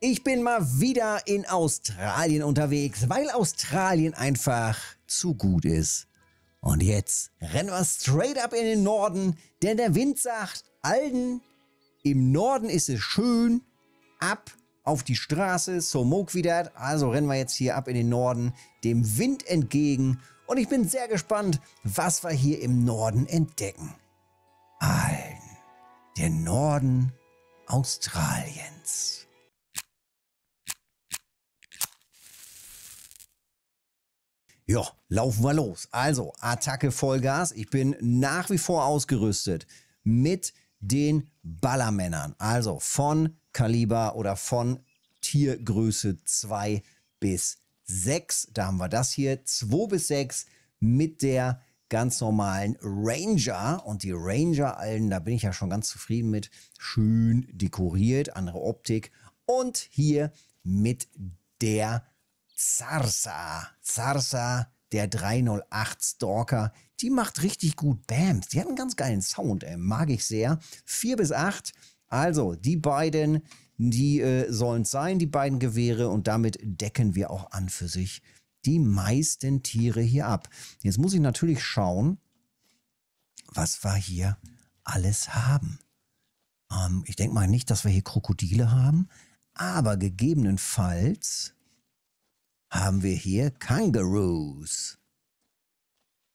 Ich bin mal wieder in Australien unterwegs, weil Australien einfach zu gut ist. Und jetzt rennen wir straight up in den Norden, denn der Wind sagt, Alden, im Norden ist es schön, ab auf die Straße, so Mokwidert. Also rennen wir jetzt hier ab in den Norden, dem Wind entgegen. Und ich bin sehr gespannt, was wir hier im Norden entdecken. Alden, der Norden Australiens. Ja, laufen wir los. Also, Attacke Vollgas. Ich bin nach wie vor ausgerüstet mit den Ballermännern. Also von Kaliber oder von Tiergröße 2 bis 6. Da haben wir das hier. 2 bis 6 mit der ganz normalen Ranger. Und die Ranger-Allen, da bin ich ja schon ganz zufrieden mit. Schön dekoriert, andere Optik. Und hier mit der Zarsa. Zarsa, der 308 Stalker. Die macht richtig gut Bams. Die hat einen ganz geilen Sound, ey. mag ich sehr. 4 bis 8. Also, die beiden, die äh, sollen sein, die beiden Gewehre. Und damit decken wir auch an für sich die meisten Tiere hier ab. Jetzt muss ich natürlich schauen, was wir hier alles haben. Ähm, ich denke mal nicht, dass wir hier Krokodile haben, aber gegebenenfalls haben wir hier Kangaroos.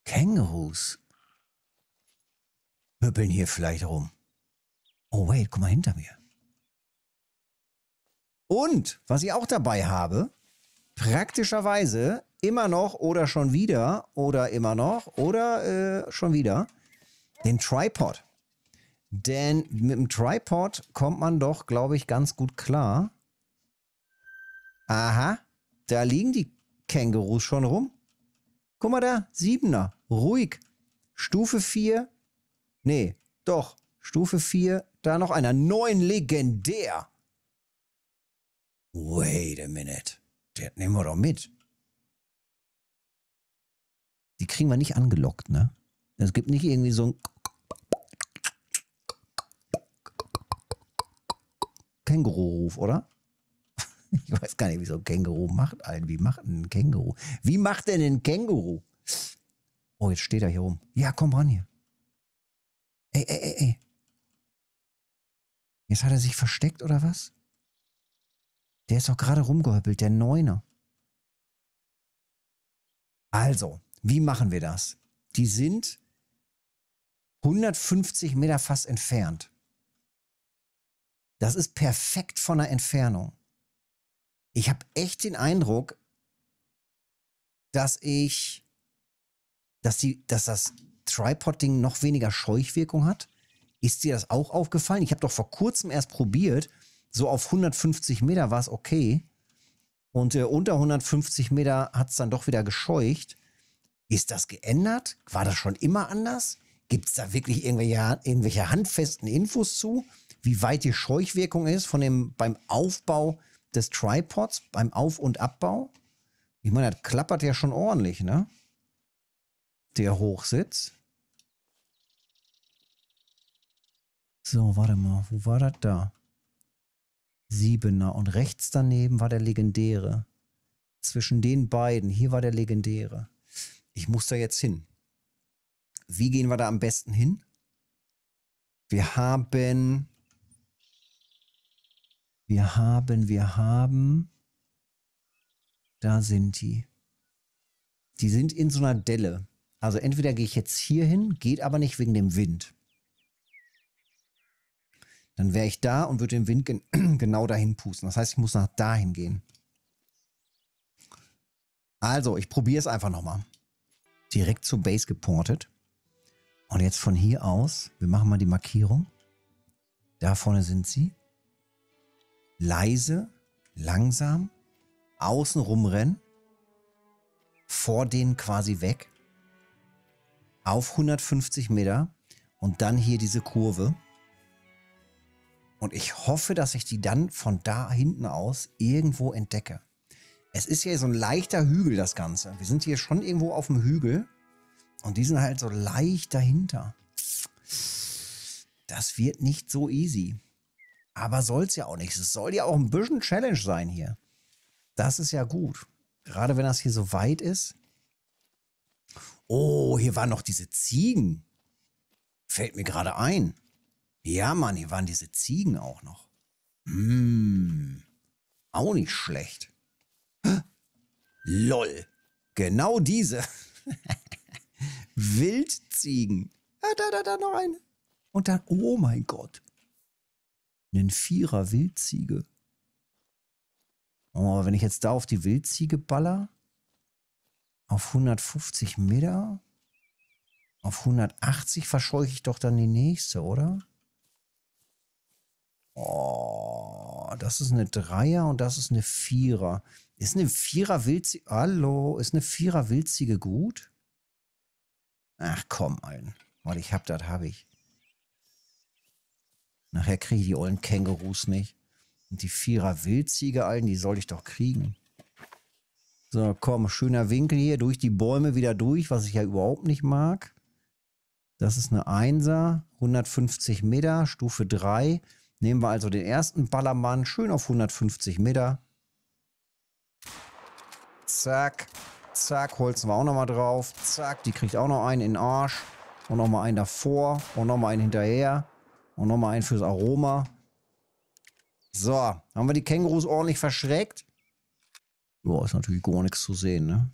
Kangaroos pöppeln hier vielleicht rum. Oh, wait, guck mal hinter mir. Und, was ich auch dabei habe, praktischerweise immer noch oder schon wieder oder immer noch oder äh, schon wieder den Tripod. Denn mit dem Tripod kommt man doch, glaube ich, ganz gut klar. Aha, da liegen die Kängurus schon rum. Guck mal da, Siebener. Ruhig. Stufe 4. Nee, doch. Stufe 4. Da noch einer. Neun legendär. Wait a minute. der nehmen wir doch mit. Die kriegen wir nicht angelockt, ne? Es gibt nicht irgendwie so ein Känguru-Ruf, oder? Ich weiß gar nicht, wie so ein Känguru macht einen. Wie macht ein Känguru? Wie macht denn ein Känguru? Oh, jetzt steht er hier rum. Ja, komm ran hier. Ey, ey, ey, ey. Jetzt hat er sich versteckt oder was? Der ist doch gerade rumgehöppelt, der Neuner. Also, wie machen wir das? Die sind 150 Meter fast entfernt. Das ist perfekt von der Entfernung ich habe echt den Eindruck, dass ich, dass die, dass das Tripod-Ding noch weniger Scheuchwirkung hat. Ist dir das auch aufgefallen? Ich habe doch vor kurzem erst probiert, so auf 150 Meter war es okay. Und äh, unter 150 Meter hat es dann doch wieder gescheucht. Ist das geändert? War das schon immer anders? Gibt es da wirklich irgendwelche, irgendwelche handfesten Infos zu, wie weit die Scheuchwirkung ist von dem beim Aufbau des Tripods beim Auf- und Abbau. Ich meine, das klappert ja schon ordentlich, ne? Der Hochsitz. So, warte mal, wo war das da? Siebener. Und rechts daneben war der legendäre. Zwischen den beiden, hier war der legendäre. Ich muss da jetzt hin. Wie gehen wir da am besten hin? Wir haben wir haben, wir haben. Da sind die. Die sind in so einer Delle. Also entweder gehe ich jetzt hier hin, geht aber nicht wegen dem Wind. Dann wäre ich da und würde den Wind gen genau dahin pusten. Das heißt, ich muss nach dahin gehen. Also, ich probiere es einfach nochmal. Direkt zur Base geportet. Und jetzt von hier aus, wir machen mal die Markierung. Da vorne sind sie leise, langsam außen rumrennen, vor denen quasi weg, auf 150 Meter und dann hier diese Kurve. Und ich hoffe, dass ich die dann von da hinten aus irgendwo entdecke. Es ist ja so ein leichter Hügel, das Ganze. Wir sind hier schon irgendwo auf dem Hügel. Und die sind halt so leicht dahinter. Das wird nicht so easy. Aber soll's ja auch nicht. Es soll ja auch ein bisschen Challenge sein hier. Das ist ja gut. Gerade wenn das hier so weit ist. Oh, hier waren noch diese Ziegen. Fällt mir gerade ein. Ja, Mann, hier waren diese Ziegen auch noch. Hm. Auch nicht schlecht. Lol. Genau diese. Wildziegen. Ja, ah, da, da, da noch eine. Und dann, oh mein Gott einen Vierer Wildziege. Oh, wenn ich jetzt da auf die Wildziege baller, auf 150 Meter, auf 180 verscheuche ich doch dann die nächste, oder? Oh, das ist eine Dreier und das ist eine Vierer. Ist eine Vierer Wildziege, hallo, ist eine Vierer Wildzige gut? Ach komm, ein. Warte, ich hab das, habe ich. Nachher kriege ich die ollen Kängurus nicht. Und die Vierer Wildziege allen, die soll ich doch kriegen. So, komm, schöner Winkel hier, durch die Bäume wieder durch, was ich ja überhaupt nicht mag. Das ist eine Einser, 150 Meter, Stufe 3. Nehmen wir also den ersten Ballermann, schön auf 150 Meter. Zack, zack, holzen wir auch nochmal drauf. Zack, die kriegt auch noch einen in den Arsch. Und nochmal einen davor und nochmal einen hinterher. Und nochmal einen fürs Aroma. So, haben wir die Kängurus ordentlich verschreckt. Boah, ist natürlich gar nichts zu sehen, ne?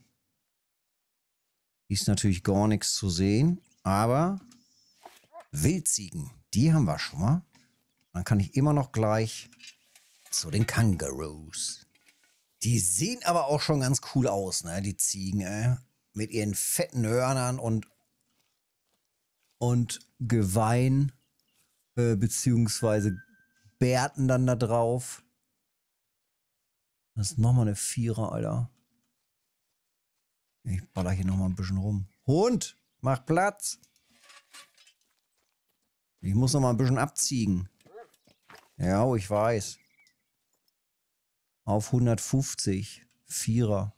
Ist natürlich gar nichts zu sehen, aber Wildziegen, die haben wir schon mal. Dann kann ich immer noch gleich zu den Kangaroos. Die sehen aber auch schon ganz cool aus, ne? Die Ziegen, ey. Äh? Mit ihren fetten Hörnern und, und Geweih. Äh, beziehungsweise Bärten dann da drauf. Das ist nochmal eine Vierer, Alter. Ich baller hier nochmal ein bisschen rum. Hund, mach Platz. Ich muss nochmal ein bisschen abziehen. Ja, oh, ich weiß. Auf 150. Vierer.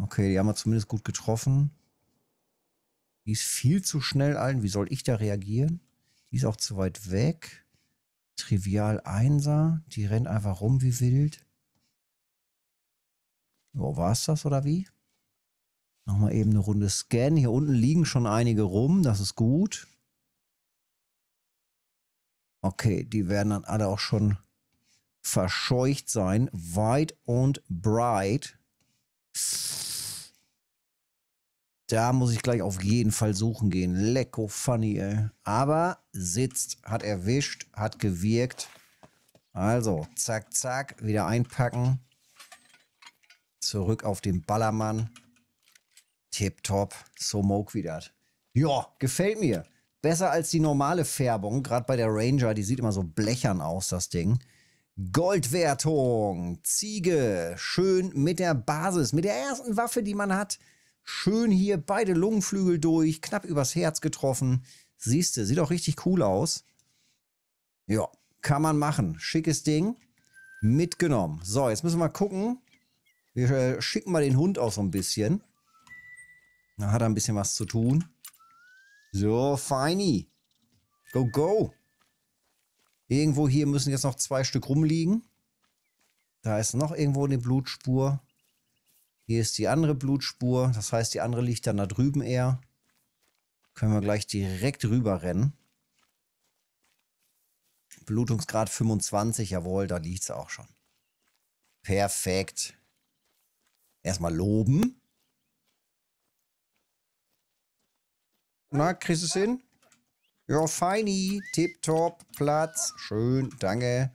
Okay, die haben wir zumindest gut getroffen. Die ist viel zu schnell allen. Wie soll ich da reagieren? Die ist auch zu weit weg. Trivial Einser. Die rennt einfach rum wie wild. war es das oder wie? Nochmal eben eine Runde Scan. Hier unten liegen schon einige rum. Das ist gut. Okay, die werden dann alle auch schon verscheucht sein. Weit und breit. Da muss ich gleich auf jeden Fall suchen gehen. Lecko funny, ey. Aber sitzt, hat erwischt, hat gewirkt. Also, zack, zack, wieder einpacken. Zurück auf den Ballermann. Tipptopp, so moke wieder. das. Ja, gefällt mir. Besser als die normale Färbung, gerade bei der Ranger, die sieht immer so blechern aus, das Ding. Goldwertung, Ziege, schön mit der Basis, mit der ersten Waffe, die man hat Schön hier beide Lungenflügel durch, knapp übers Herz getroffen. Siehste, sieht auch richtig cool aus. Ja, kann man machen. Schickes Ding. Mitgenommen. So, jetzt müssen wir mal gucken. Wir äh, schicken mal den Hund auch so ein bisschen. Da hat er ein bisschen was zu tun. So, feini. Go, go. Irgendwo hier müssen jetzt noch zwei Stück rumliegen. Da ist noch irgendwo eine Blutspur. Hier ist die andere Blutspur. Das heißt, die andere liegt dann da drüben eher. Können wir gleich direkt rüber rennen. Blutungsgrad 25, jawohl, da liegt es auch schon. Perfekt. Erstmal loben. Na, kriegst du es hin? Ja, feini. Tipptopp. Platz. Schön, danke.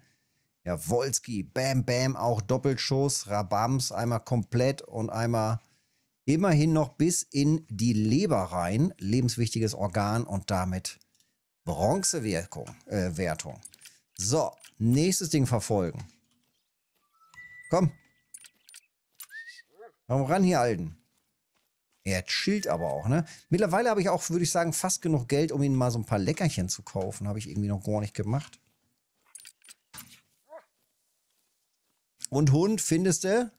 Ja, Wolski, Bam Bam, auch Doppelschuss, Rabams einmal komplett und einmal immerhin noch bis in die Leber rein. Lebenswichtiges Organ und damit Bronzewertung. Äh, so, nächstes Ding verfolgen. Komm. Komm ran hier, Alden. Er chillt aber auch, ne? Mittlerweile habe ich auch, würde ich sagen, fast genug Geld, um ihn mal so ein paar Leckerchen zu kaufen. Habe ich irgendwie noch gar nicht gemacht. Und Hund findest du?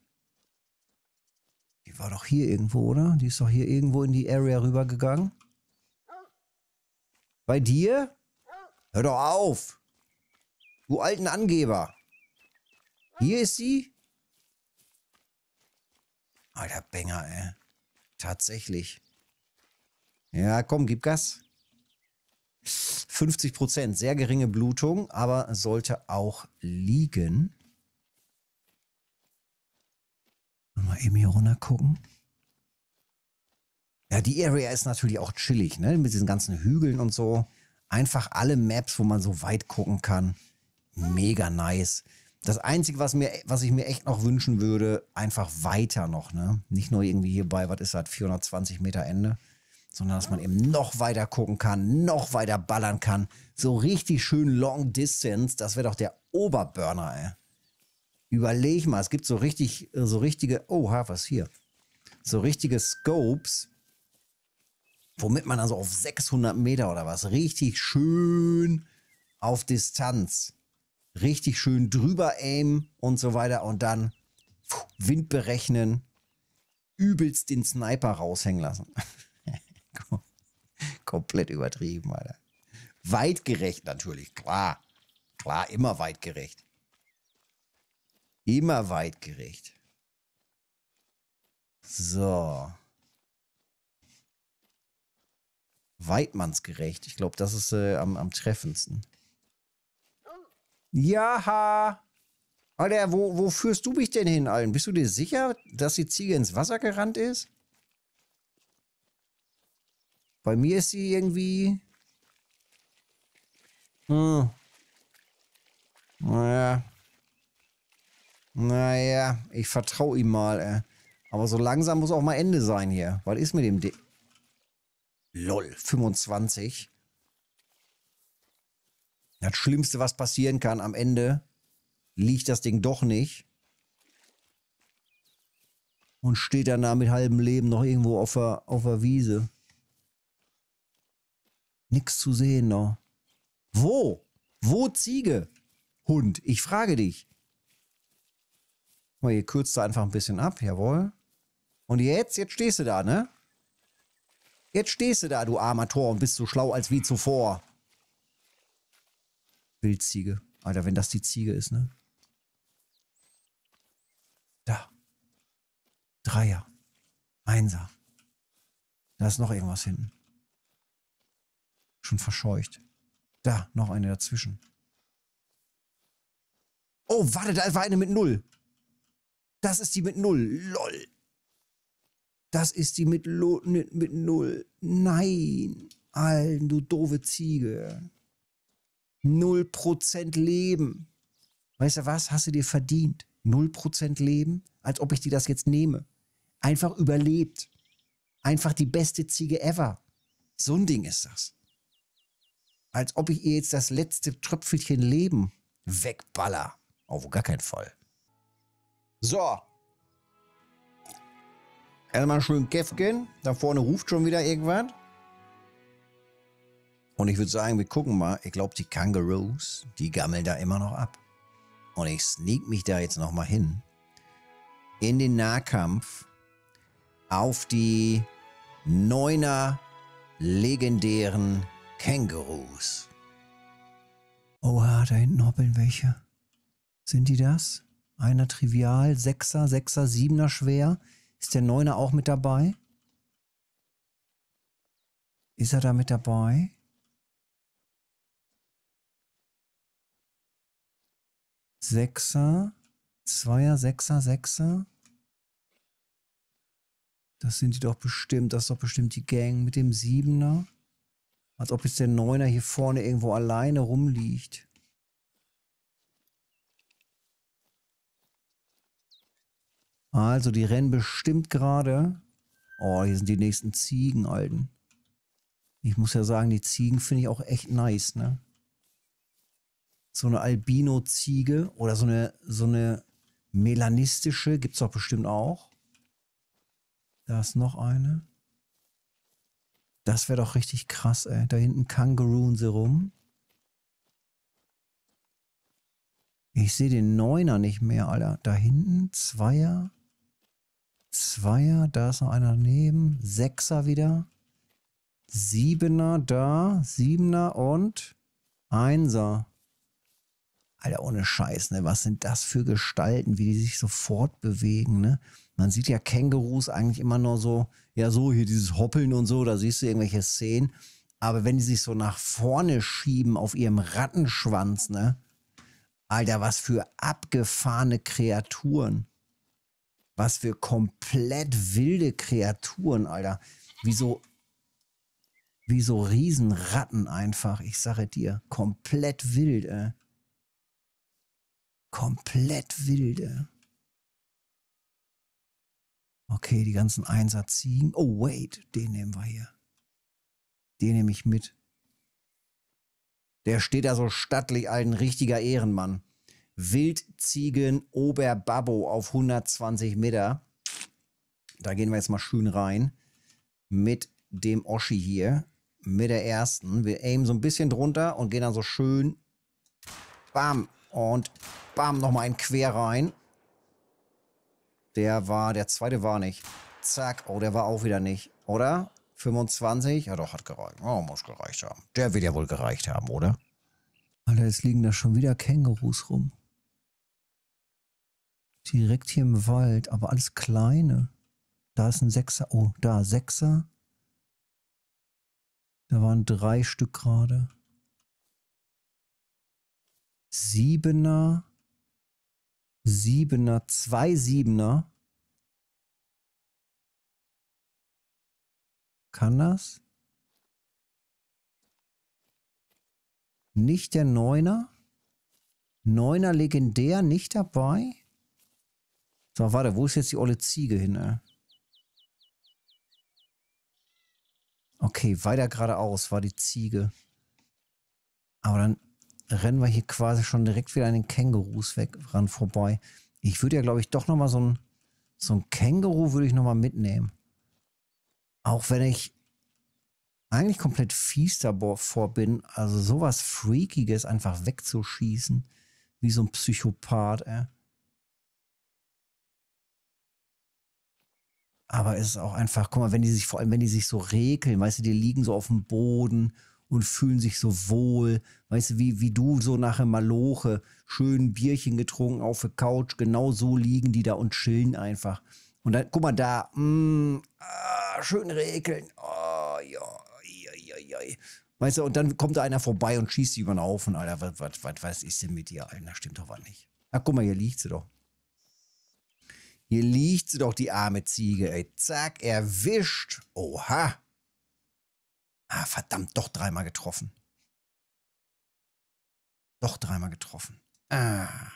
Die war doch hier irgendwo, oder? Die ist doch hier irgendwo in die Area rübergegangen. Bei dir? Hör doch auf! Du alten Angeber! Hier ist sie? Alter Banger, ey. Tatsächlich. Ja, komm, gib Gas. 50 Prozent, sehr geringe Blutung, aber sollte auch liegen. Mal eben hier runter gucken. Ja, die Area ist natürlich auch chillig, ne? Mit diesen ganzen Hügeln und so. Einfach alle Maps, wo man so weit gucken kann. Mega nice. Das Einzige, was, mir, was ich mir echt noch wünschen würde, einfach weiter noch, ne? Nicht nur irgendwie hier bei, was ist das, 420 Meter Ende, sondern dass man eben noch weiter gucken kann, noch weiter ballern kann. So richtig schön Long Distance, das wäre doch der Oberburner, ey. Überleg mal, es gibt so richtig, äh, so richtige, oha, was hier? So richtige Scopes, womit man also auf 600 Meter oder was richtig schön auf Distanz, richtig schön drüber aimen und so weiter und dann pff, Wind berechnen, übelst den Sniper raushängen lassen. Komplett übertrieben, Alter. Weitgerecht natürlich, klar. Klar, immer weitgerecht. Immer weitgerecht. So. Weidmannsgerecht. Ich glaube, das ist äh, am, am treffendsten. Jaha! Alter, wo, wo führst du mich denn hin, Allen? Bist du dir sicher, dass die Ziege ins Wasser gerannt ist? Bei mir ist sie irgendwie... Hm. Naja, naja, ich vertraue ihm mal, ey. Äh. Aber so langsam muss auch mal Ende sein hier. Was ist mit dem D? LOL, 25. Das Schlimmste, was passieren kann, am Ende liegt das Ding doch nicht. Und steht dann da mit halbem Leben noch irgendwo auf der, auf der Wiese. Nix zu sehen noch. Wo? Wo Ziege? Hund, ich frage dich mal, hier kürzt du einfach ein bisschen ab, jawohl. Und jetzt, jetzt stehst du da, ne? Jetzt stehst du da, du armer Tor, und bist so schlau als wie zuvor. Wildziege. Alter, wenn das die Ziege ist, ne? Da. Dreier. Einser. Da ist noch irgendwas hinten. Schon verscheucht. Da, noch eine dazwischen. Oh, warte, da war eine mit Null. Das ist die mit null. Lol. Das ist die mit, Lo mit, mit null. Nein. Alten, du doofe Ziege. Null Prozent Leben. Weißt du was? Hast du dir verdient? Null Prozent Leben? Als ob ich dir das jetzt nehme. Einfach überlebt. Einfach die beste Ziege ever. So ein Ding ist das. Als ob ich ihr jetzt das letzte Tröpfelchen Leben wegballer. Auf gar keinen Fall. So. Erstmal schön Kev gehen. Da vorne ruft schon wieder irgendwas. Und ich würde sagen, wir gucken mal. Ich glaube, die Kangaroos, die gammeln da immer noch ab. Und ich sneak mich da jetzt nochmal hin. In den Nahkampf. Auf die neuner legendären Kangaroos. Oha, da hinten hoppeln welche. Sind die das? Einer trivial, Sechser, Sechser, Siebener schwer. Ist der Neuner auch mit dabei? Ist er da mit dabei? Sechser, Zweier, Sechser, Sechser. Das sind die doch bestimmt, das ist doch bestimmt die Gang mit dem Siebener. Als ob jetzt der Neuner hier vorne irgendwo alleine rumliegt. Also, die rennen bestimmt gerade. Oh, hier sind die nächsten Ziegen, Alten. Ich muss ja sagen, die Ziegen finde ich auch echt nice, ne? So eine Albino-Ziege oder so eine, so eine melanistische gibt es doch bestimmt auch. Da ist noch eine. Das wäre doch richtig krass, ey. Da hinten kangaroon sie rum. Ich sehe den Neuner nicht mehr, Alter. Da hinten, Zweier. Zweier, da ist noch einer daneben. Sechser wieder. Siebener da. Siebener und Einser. Alter, ohne Scheiß, ne? Was sind das für Gestalten, wie die sich so fortbewegen, ne? Man sieht ja Kängurus eigentlich immer nur so, ja, so hier dieses Hoppeln und so, da siehst du irgendwelche Szenen. Aber wenn die sich so nach vorne schieben auf ihrem Rattenschwanz, ne? Alter, was für abgefahrene Kreaturen was für komplett wilde Kreaturen, Alter. Wie so, wie so Riesenratten einfach. Ich sage dir, komplett wild, ey. Äh. Komplett wild, ey. Äh. Okay, die ganzen Einsatzziegen. Oh, wait, den nehmen wir hier. Den nehme ich mit. Der steht da so stattlich, ein richtiger Ehrenmann. Wildziegen Oberbabbo auf 120 Meter. Da gehen wir jetzt mal schön rein mit dem Oschi hier, mit der ersten. Wir aimen so ein bisschen drunter und gehen dann so schön, bam, und bam, nochmal ein Quer rein. Der war, der zweite war nicht. Zack, oh, der war auch wieder nicht, oder? 25, ja doch, hat gereicht. Oh, muss gereicht haben. Der wird ja wohl gereicht haben, oder? Alter, jetzt liegen da schon wieder Kängurus rum direkt hier im Wald, aber alles kleine. Da ist ein Sechser. Oh, da, Sechser. Da waren drei Stück gerade. Siebener. Siebener, zwei Siebener. Kann das? Nicht der Neuner. Neuner legendär, nicht dabei. Sag warte, wo ist jetzt die olle Ziege hin, ey? Äh? Okay, weiter geradeaus war die Ziege. Aber dann rennen wir hier quasi schon direkt wieder an den Kängurus weg, ran vorbei. Ich würde ja, glaube ich, doch nochmal so ein, so ein Känguru würde ich nochmal mitnehmen. Auch wenn ich eigentlich komplett fies davor bin, also sowas Freakiges einfach wegzuschießen, wie so ein Psychopath, ey. Äh. Aber es ist auch einfach, guck mal, wenn die sich, vor allem wenn die sich so regeln, weißt du, die liegen so auf dem Boden und fühlen sich so wohl, weißt du, wie, wie du so nachher Maloche, schön Bierchen getrunken auf der Couch, genau so liegen die da und chillen einfach. Und dann, guck mal da, mh, mm, ah, schön regeln, oh, ja, ja, ja, ja. Weißt du, und dann kommt da einer vorbei und schießt die über den Haufen, Alter, was, was, was, ist denn mit dir, Alter, da stimmt doch was nicht. Ach, guck mal, hier liegt sie doch. Hier liegt sie doch, die arme Ziege. Ey. Zack, erwischt. Oha. Ah, verdammt, doch dreimal getroffen. Doch dreimal getroffen. Ah.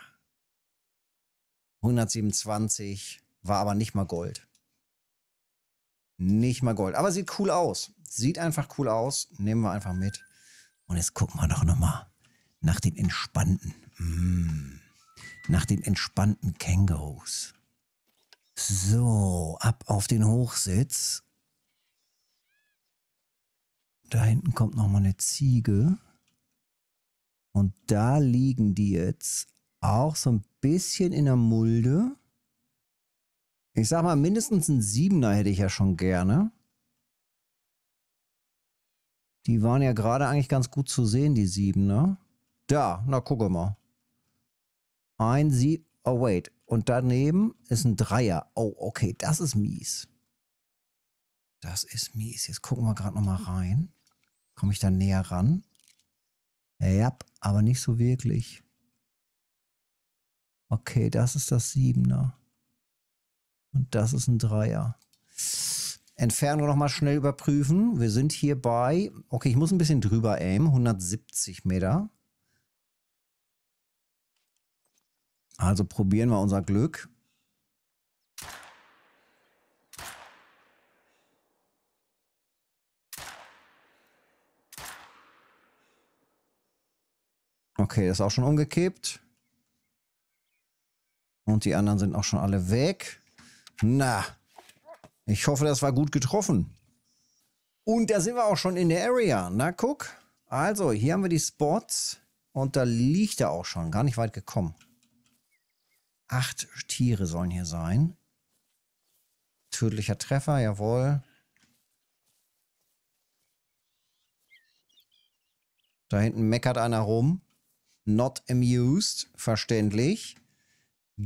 127 war aber nicht mal Gold. Nicht mal Gold. Aber sieht cool aus. Sieht einfach cool aus. Nehmen wir einfach mit. Und jetzt gucken wir doch nochmal nach den entspannten. Mmh. Nach den entspannten Kängurus. So, ab auf den Hochsitz. Da hinten kommt nochmal eine Ziege. Und da liegen die jetzt auch so ein bisschen in der Mulde. Ich sag mal, mindestens einen Siebener hätte ich ja schon gerne. Die waren ja gerade eigentlich ganz gut zu sehen, die Siebener. Da, na gucke mal. Ein Sieb... Oh, wait. Und daneben ist ein Dreier. Oh, okay, das ist mies. Das ist mies. Jetzt gucken wir gerade nochmal rein. Komme ich da näher ran? Ja, aber nicht so wirklich. Okay, das ist das Siebener. Und das ist ein Dreier. Entfernung nochmal schnell überprüfen. Wir sind hier bei, okay, ich muss ein bisschen drüber aimen, 170 Meter. Also probieren wir unser Glück. Okay, das ist auch schon umgekippt. Und die anderen sind auch schon alle weg. Na, ich hoffe, das war gut getroffen. Und da sind wir auch schon in der Area. Na, guck. Also, hier haben wir die Spots. Und da liegt er auch schon. Gar nicht weit gekommen. Acht Tiere sollen hier sein. Tödlicher Treffer, jawohl. Da hinten meckert einer rum. Not amused, verständlich.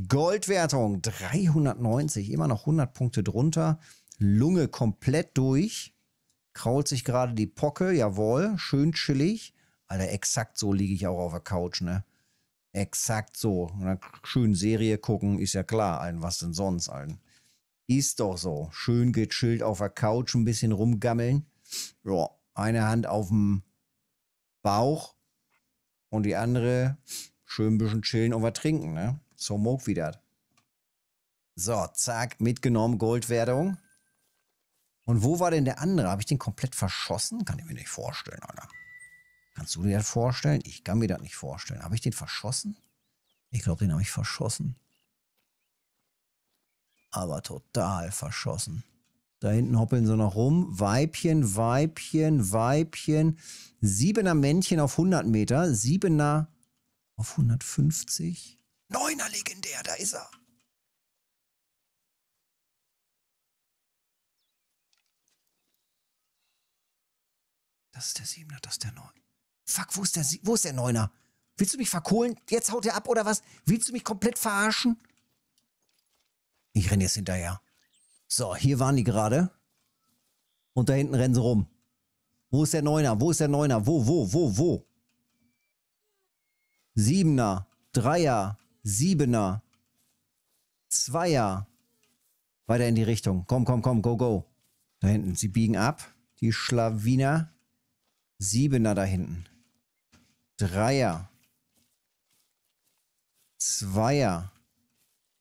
Goldwertung 390, immer noch 100 Punkte drunter. Lunge komplett durch. Krault sich gerade die Pocke, jawohl, schön chillig. Alter, exakt so liege ich auch auf der Couch, ne? Exakt so. Und dann schön Serie gucken, ist ja klar, allen, was denn sonst allen. Ist doch so. Schön gechillt auf der Couch ein bisschen rumgammeln. Ja, eine Hand auf dem Bauch und die andere schön ein bisschen chillen und was trinken, ne? So mog wie das. So, zack, mitgenommen, Goldwertung. Und wo war denn der andere? Habe ich den komplett verschossen? Kann ich mir nicht vorstellen, Alter. Kannst du dir das vorstellen? Ich kann mir das nicht vorstellen. Habe ich den verschossen? Ich glaube, den habe ich verschossen. Aber total verschossen. Da hinten hoppeln sie noch rum. Weibchen, Weibchen, Weibchen. Siebener Männchen auf 100 Meter. Siebener auf 150. Neuner legendär, da ist er. Das ist der Siebener, das ist der Neun. Fuck, wo ist der, wo ist der Neuner? Willst du mich verkohlen? Jetzt haut er ab oder was? Willst du mich komplett verarschen? Ich renne jetzt hinterher. So, hier waren die gerade. Und da hinten rennen sie rum. Wo ist der Neuner? Wo ist der Neuner? Wo, wo, wo, wo? Siebener, Dreier, Siebener, Zweier. Weiter in die Richtung. Komm, komm, komm, go, go. Da hinten. Sie biegen ab. Die Schlawiner. Siebener da hinten. Dreier. Zweier.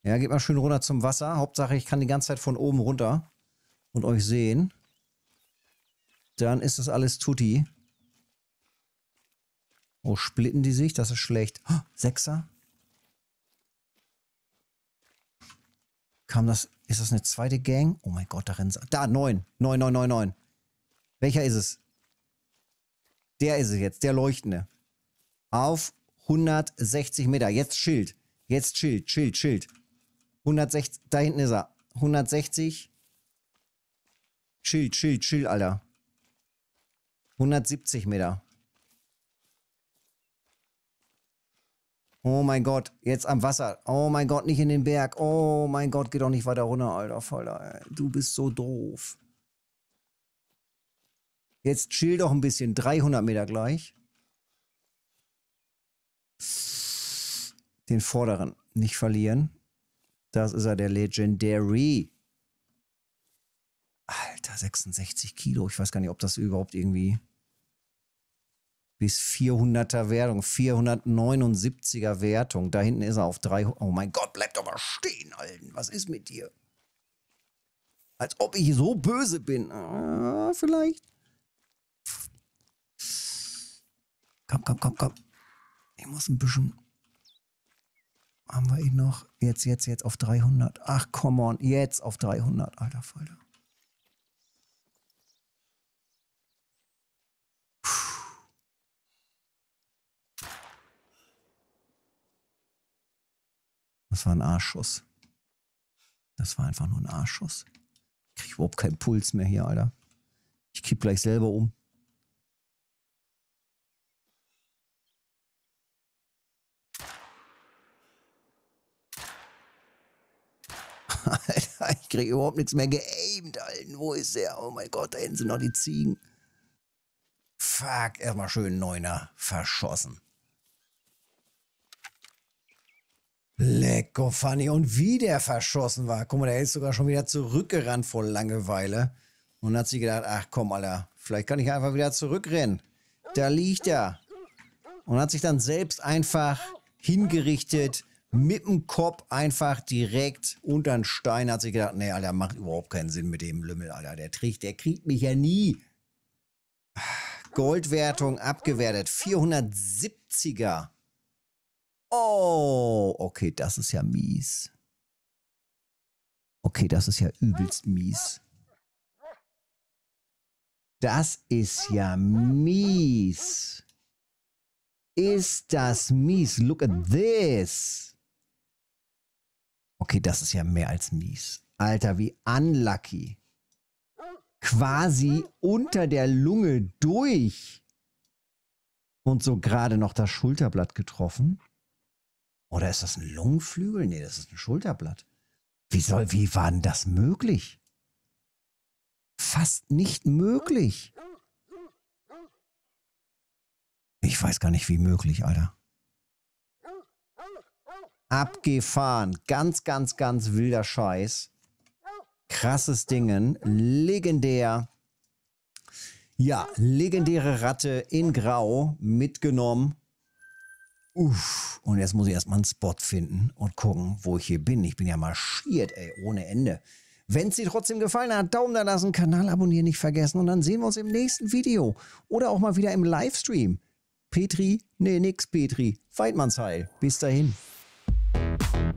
Ja, geht mal schön runter zum Wasser. Hauptsache, ich kann die ganze Zeit von oben runter und euch sehen. Dann ist das alles Tutti. Oh, splitten die sich? Das ist schlecht. Oh, Sechser? Kam das... Ist das eine zweite Gang? Oh mein Gott, da rennen sie... Da, neun. Neun, neun, neun, neun. Welcher ist es? Der ist es jetzt, der Leuchtende auf 160 Meter. Jetzt Schild. Jetzt Schild, Schild, Schild. 160, da hinten ist er. 160. Schild, Schild, Schild, Alter. 170 Meter. Oh mein Gott, jetzt am Wasser. Oh mein Gott, nicht in den Berg. Oh mein Gott, geh doch nicht weiter runter, Alter. Voller. Du bist so doof. Jetzt chill doch ein bisschen. 300 Meter gleich. Den vorderen nicht verlieren. Das ist er, der Legendary. Alter, 66 Kilo. Ich weiß gar nicht, ob das überhaupt irgendwie bis 400er Wertung, 479er Wertung. Da hinten ist er auf 300. Oh mein Gott, bleib doch mal stehen, Alten. Was ist mit dir? Als ob ich so böse bin. Ah, vielleicht. Komm, komm, komm, komm. Ich muss ein bisschen... Haben wir ihn noch? Jetzt, jetzt, jetzt auf 300. Ach, come on. Jetzt auf 300. Alter Falter. Das war ein Arschschuss. Das war einfach nur ein Arschschuss. Krieg ich überhaupt keinen Puls mehr hier, Alter. Ich kipp gleich selber um. Ich kriege überhaupt nichts mehr geaimt, Alten. Wo ist der? Oh mein Gott, da hinten sind noch die Ziegen. Fuck, erstmal schön Neuner verschossen. Lecko, Fanny. Und wie der verschossen war. Guck mal, der ist sogar schon wieder zurückgerannt vor Langeweile. Und hat sich gedacht, ach komm, Alter, vielleicht kann ich einfach wieder zurückrennen. Da liegt er. Und hat sich dann selbst einfach hingerichtet mit dem Kopf einfach direkt unter den Stein, hat sich gedacht, nee, Alter, macht überhaupt keinen Sinn mit dem Lümmel, Alter, der kriegt, der kriegt mich ja nie. Goldwertung abgewertet, 470er. Oh, okay, das ist ja mies. Okay, das ist ja übelst mies. Das ist ja mies. Ist das mies? Look at this. Okay, das ist ja mehr als mies. Alter, wie unlucky. Quasi unter der Lunge durch. Und so gerade noch das Schulterblatt getroffen. Oder ist das ein Lungenflügel? Nee, das ist ein Schulterblatt. Wie soll, wie war denn das möglich? Fast nicht möglich. Ich weiß gar nicht, wie möglich, Alter. Abgefahren. Ganz, ganz, ganz wilder Scheiß. Krasses Dingen. Legendär. Ja, legendäre Ratte in Grau mitgenommen. Uff. Und jetzt muss ich erstmal einen Spot finden und gucken, wo ich hier bin. Ich bin ja marschiert, ey, ohne Ende. Wenn es dir trotzdem gefallen hat, Daumen da lassen, Kanal abonnieren nicht vergessen und dann sehen wir uns im nächsten Video oder auch mal wieder im Livestream. Petri, nee, nix Petri, Weidmannsheil. Bis dahin. you.